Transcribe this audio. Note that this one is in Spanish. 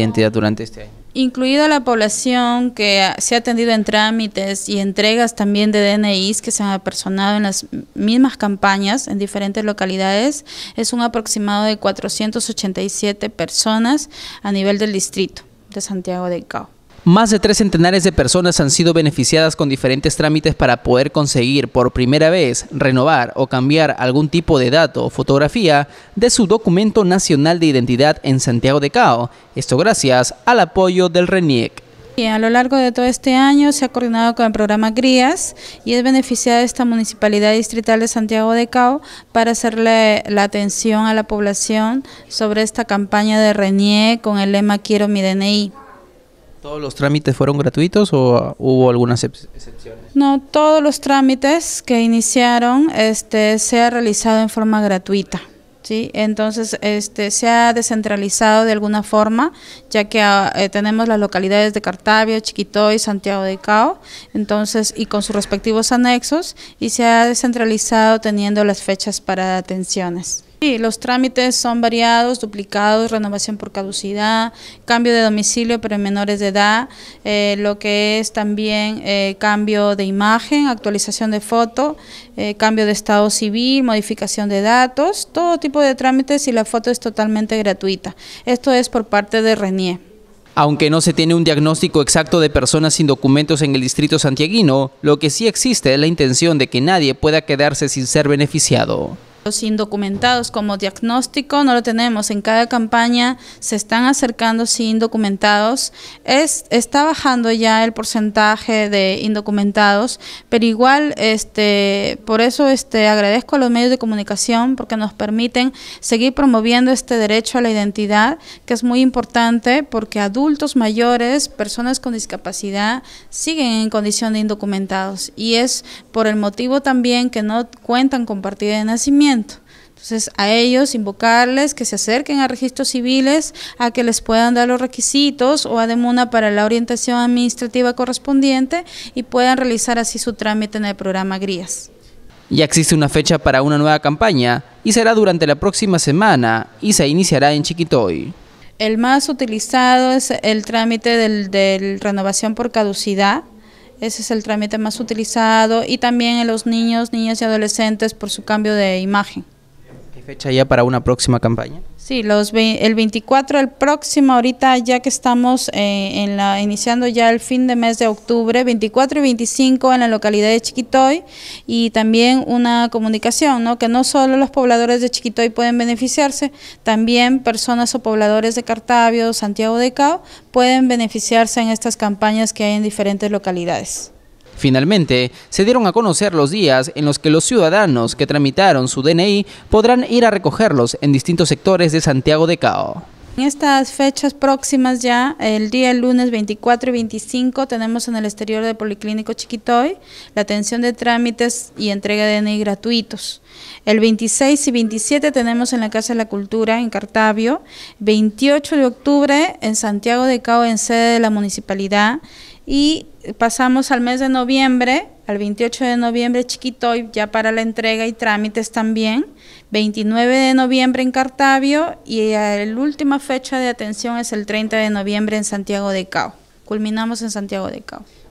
identidad durante este año? Incluida la población que se ha atendido en trámites y entregas también de DNIs que se han apersonado en las mismas campañas en diferentes localidades, es un aproximado de 487 personas a nivel del distrito de Santiago de Cao. Más de tres centenares de personas han sido beneficiadas con diferentes trámites para poder conseguir por primera vez renovar o cambiar algún tipo de dato o fotografía de su documento nacional de identidad en Santiago de Cao, esto gracias al apoyo del RENIEC. Y a lo largo de todo este año se ha coordinado con el programa GRIAS y es beneficiada esta Municipalidad Distrital de Santiago de Cao para hacerle la atención a la población sobre esta campaña de RENIEC con el lema Quiero mi DNI. ¿Todos los trámites fueron gratuitos o hubo algunas excepciones? No, todos los trámites que iniciaron este, se ha realizado en forma gratuita. ¿sí? Entonces este, se ha descentralizado de alguna forma, ya que ah, eh, tenemos las localidades de Cartavio, Chiquito y Santiago de Cao, entonces, y con sus respectivos anexos, y se ha descentralizado teniendo las fechas para atenciones. Sí, los trámites son variados, duplicados, renovación por caducidad, cambio de domicilio en menores de edad, eh, lo que es también eh, cambio de imagen, actualización de foto, eh, cambio de estado civil, modificación de datos, todo tipo de trámites y la foto es totalmente gratuita. Esto es por parte de RENIE. Aunque no se tiene un diagnóstico exacto de personas sin documentos en el distrito santiaguino, lo que sí existe es la intención de que nadie pueda quedarse sin ser beneficiado. Los indocumentados como diagnóstico no lo tenemos. En cada campaña se están acercando sin indocumentados. Es, está bajando ya el porcentaje de indocumentados, pero igual este, por eso este, agradezco a los medios de comunicación porque nos permiten seguir promoviendo este derecho a la identidad, que es muy importante porque adultos mayores, personas con discapacidad, siguen en condición de indocumentados. Y es por el motivo también que no cuentan con partida de nacimiento entonces, a ellos invocarles que se acerquen a registros civiles, a que les puedan dar los requisitos o a DEMUNA para la orientación administrativa correspondiente y puedan realizar así su trámite en el programa Grías. Ya existe una fecha para una nueva campaña y será durante la próxima semana y se iniciará en Chiquitoy. El más utilizado es el trámite de renovación por caducidad, ese es el trámite más utilizado y también en los niños, niñas y adolescentes por su cambio de imagen fecha ya para una próxima campaña? Sí, los el 24, el próximo, ahorita ya que estamos eh, en la, iniciando ya el fin de mes de octubre, 24 y 25 en la localidad de Chiquitoy y también una comunicación, que no solo los pobladores de Chiquitoy pueden beneficiarse, también personas o pobladores de Cartavio, Santiago de Cao, pueden beneficiarse en estas campañas que hay en diferentes localidades. Finalmente, se dieron a conocer los días en los que los ciudadanos que tramitaron su DNI podrán ir a recogerlos en distintos sectores de Santiago de Cao. En estas fechas próximas ya, el día lunes 24 y 25, tenemos en el exterior del Policlínico Chiquitoy la atención de trámites y entrega de DNI gratuitos. El 26 y 27 tenemos en la Casa de la Cultura en Cartavio, 28 de octubre en Santiago de Cao en sede de la municipalidad y pasamos al mes de noviembre, al 28 de noviembre Chiquito, ya para la entrega y trámites también, 29 de noviembre en Cartavio y eh, la última fecha de atención es el 30 de noviembre en Santiago de Cao. Culminamos en Santiago de Cao.